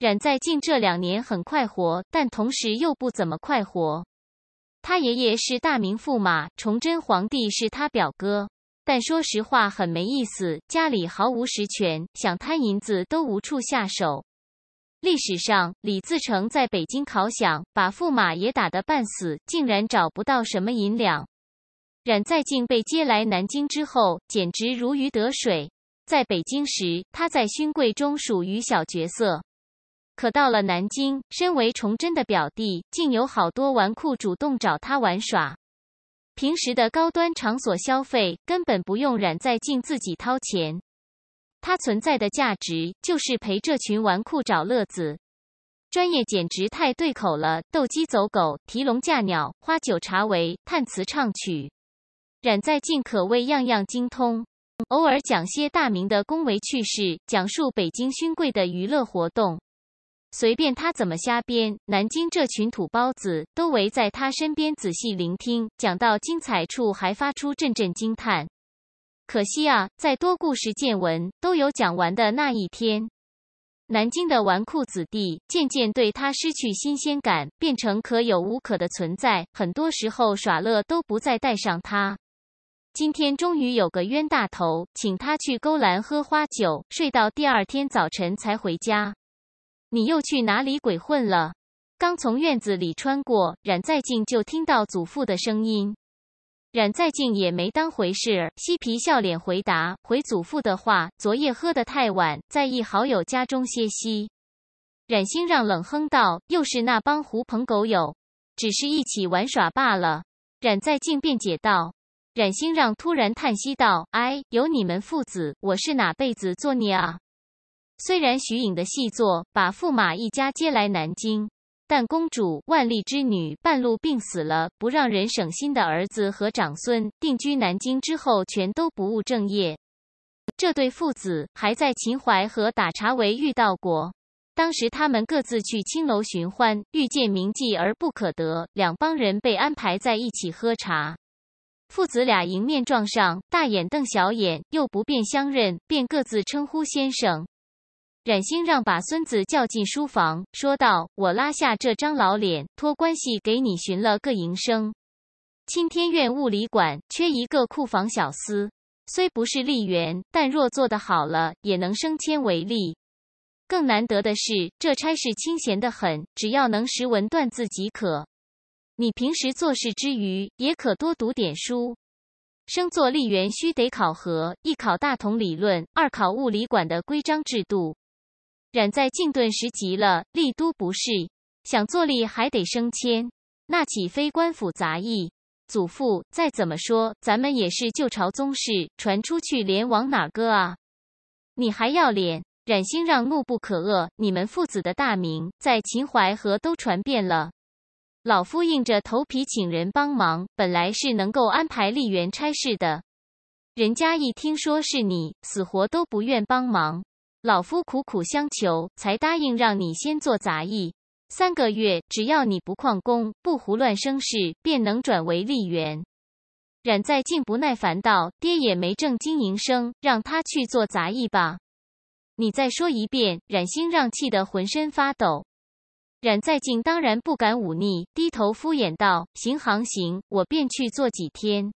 冉在晋这两年很快活，但同时又不怎么快活。他爷爷是大明驸马，崇祯皇帝是他表哥，但说实话很没意思。家里毫无实权，想贪银子都无处下手。历史上李自成在北京考饷，把驸马也打得半死，竟然找不到什么银两。冉在晋被接来南京之后，简直如鱼得水。在北京时，他在勋贵中属于小角色。可到了南京，身为崇祯的表弟，竟有好多纨绔主动找他玩耍。平时的高端场所消费，根本不用冉在进自己掏钱。他存在的价值就是陪这群纨绔找乐子，专业简直太对口了。斗鸡走狗、提笼架鸟、花酒茶围、探词唱曲，冉在进可谓样样精通。偶尔讲些大明的宫闱趣事，讲述北京勋贵的娱乐活动。随便他怎么瞎编，南京这群土包子都围在他身边仔细聆听，讲到精彩处还发出阵阵惊叹。可惜啊，再多故事见闻都有讲完的那一天。南京的纨绔子弟渐渐对他失去新鲜感，变成可有无可的存在，很多时候耍乐都不再带上他。今天终于有个冤大头，请他去勾栏喝花酒，睡到第二天早晨才回家。你又去哪里鬼混了？刚从院子里穿过，冉再静就听到祖父的声音。冉再静也没当回事嬉皮笑脸回答：“回祖父的话，昨夜喝得太晚，在一好友家中歇息。”冉兴让冷哼道：“又是那帮狐朋狗友，只是一起玩耍罢了。”冉再静辩解道。冉兴让突然叹息道：“哎，有你们父子，我是哪辈子作孽啊？”虽然徐颖的细作把驸马一家接来南京，但公主万历之女半路病死了，不让人省心的儿子和长孙定居南京之后全都不务正业。这对父子还在秦淮河打茶围遇到过，当时他们各自去青楼寻欢，遇见名妓而不可得，两帮人被安排在一起喝茶，父子俩迎面撞上，大眼瞪小眼，又不便相认，便各自称呼先生。冉兴让把孙子叫进书房，说道：“我拉下这张老脸，托关系给你寻了个营生。青天院物理馆缺一个库房小厮，虽不是吏员，但若做得好了，也能升迁为吏。更难得的是，这差事清闲得很，只要能识文断字即可。你平时做事之余，也可多读点书。升做吏员需得考核，一考大同理论，二考物理馆的规章制度。”冉在进顿时急了，吏都不是，想做吏还得升迁，那岂非官府杂役？祖父再怎么说，咱们也是旧朝宗室，传出去脸往哪搁啊？你还要脸？冉兴让怒不可遏，你们父子的大名在秦淮河都传遍了，老夫硬着头皮请人帮忙，本来是能够安排吏员差事的，人家一听说是你，死活都不愿帮忙。老夫苦苦相求，才答应让你先做杂役三个月。只要你不旷工，不胡乱生事，便能转为力员。冉再进不耐烦道：“爹也没正经营生，让他去做杂役吧。”你再说一遍！冉兴让气得浑身发抖。冉再进当然不敢忤逆，低头敷衍道：“行行行，我便去做几天。”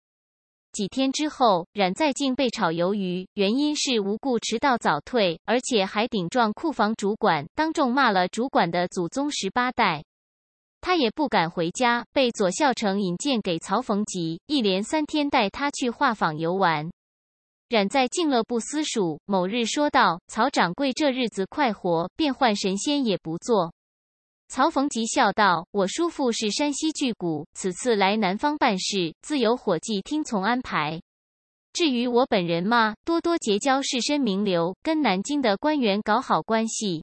几天之后，冉在静被炒鱿鱼，原因是无故迟到早退，而且还顶撞库房主管，当众骂了主管的祖宗十八代。他也不敢回家，被左孝成引荐给曹逢吉，一连三天带他去画舫游玩。冉在静乐不思蜀，某日说道：“曹掌柜这日子快活，变换神仙也不做。”曹逢吉笑道：“我叔父是山西巨贾，此次来南方办事，自有伙计听从安排。至于我本人嘛，多多结交士绅名流，跟南京的官员搞好关系，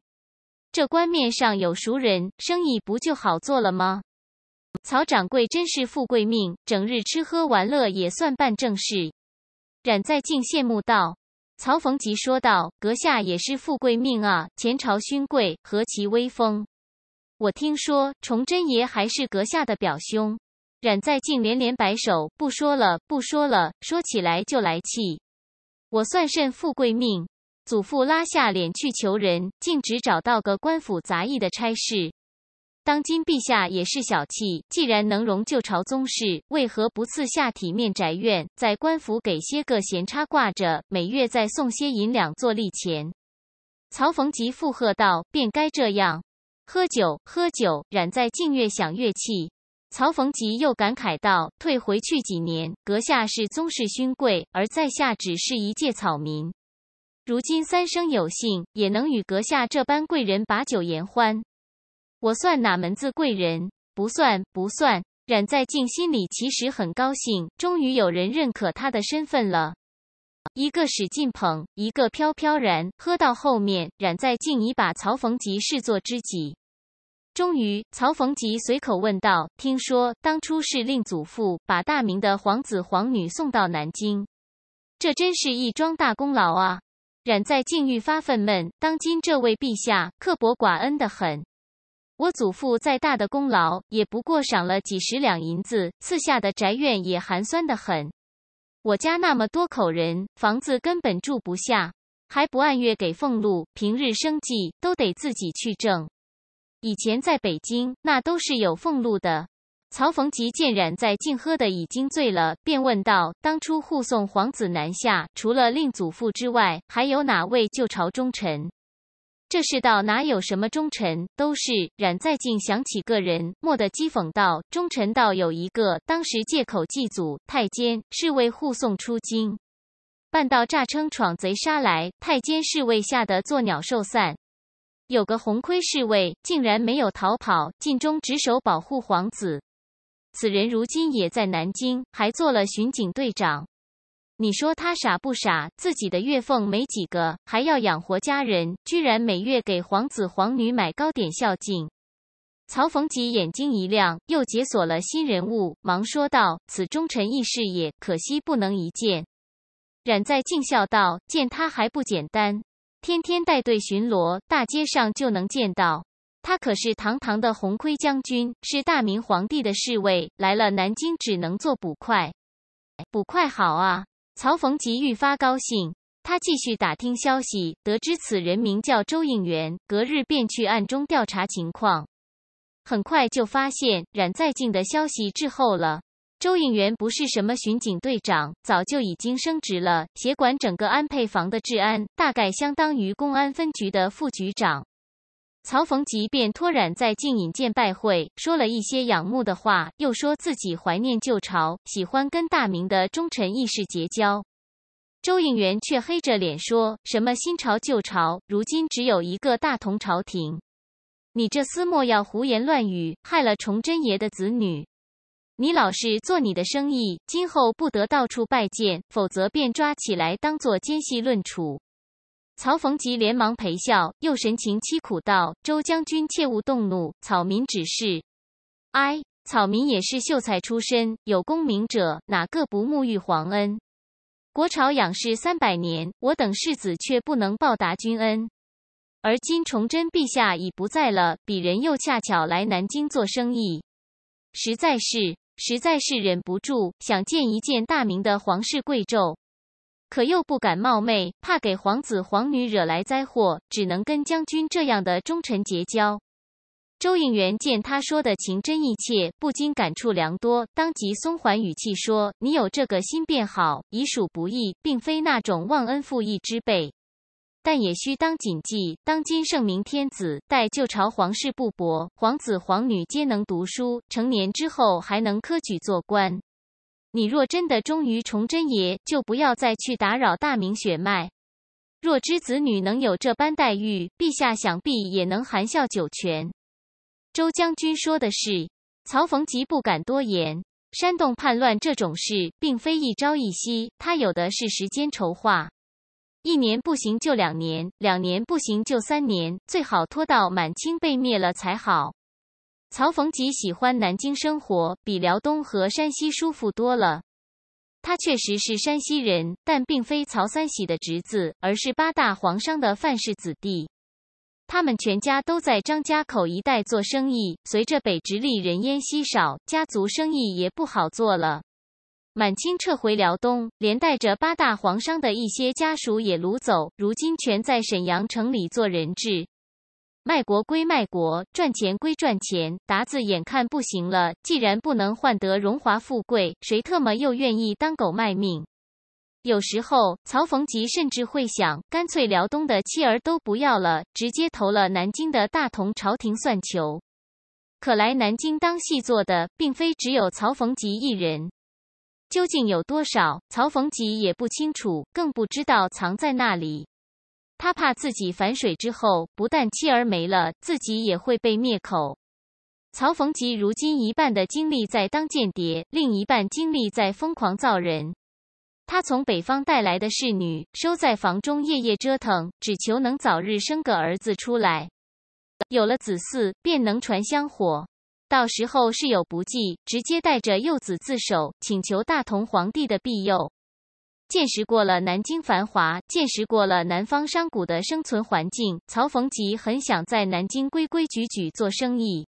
这官面上有熟人，生意不就好做了吗？”曹掌柜真是富贵命，整日吃喝玩乐也算办正事。冉在敬羡慕道：“曹逢吉说道，阁下也是富贵命啊！前朝勋贵，何其威风！”我听说，崇祯爷还是阁下的表兄。冉在敬连连摆手，不说了，不说了，说起来就来气。我算甚富贵命，祖父拉下脸去求人，径直找到个官府杂役的差事。当今陛下也是小气，既然能容旧朝宗室，为何不赐下体面宅院，在官府给些个闲差挂着，每月再送些银两做利钱？曹逢吉附和道：“便该这样。”喝酒喝酒，冉在靖越想越气。曹逢吉又感慨道：“退回去几年，阁下是宗室勋贵，而在下只是一介草民。如今三生有幸，也能与阁下这般贵人把酒言欢，我算哪门子贵人？不算，不算。”冉在静心里其实很高兴，终于有人认可他的身份了。一个使劲捧，一个飘飘然。喝到后面，冉在静已把曹逢吉视作知己。终于，曹逢吉随口问道：“听说当初是令祖父把大明的皇子皇女送到南京，这真是一桩大功劳啊！冉在境欲发愤懑，当今这位陛下刻薄寡恩的很。我祖父再大的功劳，也不过赏了几十两银子，赐下的宅院也寒酸的很。我家那么多口人，房子根本住不下，还不按月给俸禄，平日生计都得自己去挣。”以前在北京，那都是有俸禄的。曹逢吉见冉在进喝的已经醉了，便问道：“当初护送皇子南下，除了令祖父之外，还有哪位旧朝忠臣？”这世道哪有什么忠臣？都是冉在进想起个人，蓦地讥讽道：“忠臣倒有一个，当时借口祭祖，太监侍卫护送出京，半道诈称闯贼杀来，太监侍卫吓得作鸟兽散。”有个红盔侍卫竟然没有逃跑，尽忠职守保护皇子。此人如今也在南京，还做了巡警队长。你说他傻不傻？自己的月俸没几个，还要养活家人，居然每月给皇子皇女买糕点孝敬。曹逢吉眼睛一亮，又解锁了新人物，忙说道：“此忠臣义士也，可惜不能一见。冉在敬笑道，见他还不简单。”天天带队巡逻，大街上就能见到他。可是堂堂的红盔将军，是大明皇帝的侍卫，来了南京只能做捕快。捕快好啊！曹逢吉愈发高兴，他继续打听消息，得知此人名叫周应元，隔日便去暗中调查情况。很快就发现冉在进的消息滞后了。周应元不是什么巡警队长，早就已经升职了，协管整个安配房的治安，大概相当于公安分局的副局长。曹逢吉便托冉在静隐见拜会，说了一些仰慕的话，又说自己怀念旧朝，喜欢跟大明的忠臣义士结交。周应元却黑着脸说：“什么新朝旧朝，如今只有一个大同朝廷，你这厮莫要胡言乱语，害了崇祯爷的子女。”你老实做你的生意，今后不得到处拜见，否则便抓起来当做奸细论处。曹逢吉连忙陪笑，又神情凄苦道：“周将军切勿动怒，草民只是……哎，草民也是秀才出身，有功名者哪个不沐浴皇恩？国朝仰视三百年，我等世子却不能报答君恩。而今崇祯陛下已不在了，鄙人又恰巧来南京做生意，实在是……”实在是忍不住想见一见大明的皇室贵胄，可又不敢冒昧，怕给皇子皇女惹来灾祸，只能跟将军这样的忠臣结交。周应元见他说的情真意切，不禁感触良多，当即松缓语气说：“你有这个心便好，已属不易，并非那种忘恩负义之辈。”但也需当谨记，当今圣明天子待旧朝皇室不薄，皇子皇女皆能读书，成年之后还能科举做官。你若真的忠于崇祯爷，就不要再去打扰大明血脉。若知子女能有这般待遇，陛下想必也能含笑九泉。周将军说的是，曹逢吉不敢多言。煽动叛乱这种事，并非一朝一夕，他有的是时间筹划。一年不行就两年，两年不行就三年，最好拖到满清被灭了才好。曹逢吉喜欢南京生活，比辽东和山西舒服多了。他确实是山西人，但并非曹三喜的侄子，而是八大皇商的范氏子弟。他们全家都在张家口一带做生意，随着北直隶人烟稀少，家族生意也不好做了。满清撤回辽东，连带着八大皇商的一些家属也掳走，如今全在沈阳城里做人质。卖国归卖国，赚钱归赚钱，达子眼看不行了。既然不能换得荣华富贵，谁特么又愿意当狗卖命？有时候，曹逢吉甚至会想，干脆辽东的妻儿都不要了，直接投了南京的大同朝廷算球。可来南京当细作的，并非只有曹逢吉一人。究竟有多少？曹逢吉也不清楚，更不知道藏在哪里。他怕自己反水之后，不但妻儿没了，自己也会被灭口。曹逢吉如今一半的精力在当间谍，另一半精力在疯狂造人。他从北方带来的侍女收在房中，夜夜折腾，只求能早日生个儿子出来。有了子嗣，便能传香火。到时候事有不济，直接带着幼子自首，请求大同皇帝的庇佑。见识过了南京繁华，见识过了南方商贾的生存环境，曹逢吉很想在南京规规矩矩做生意。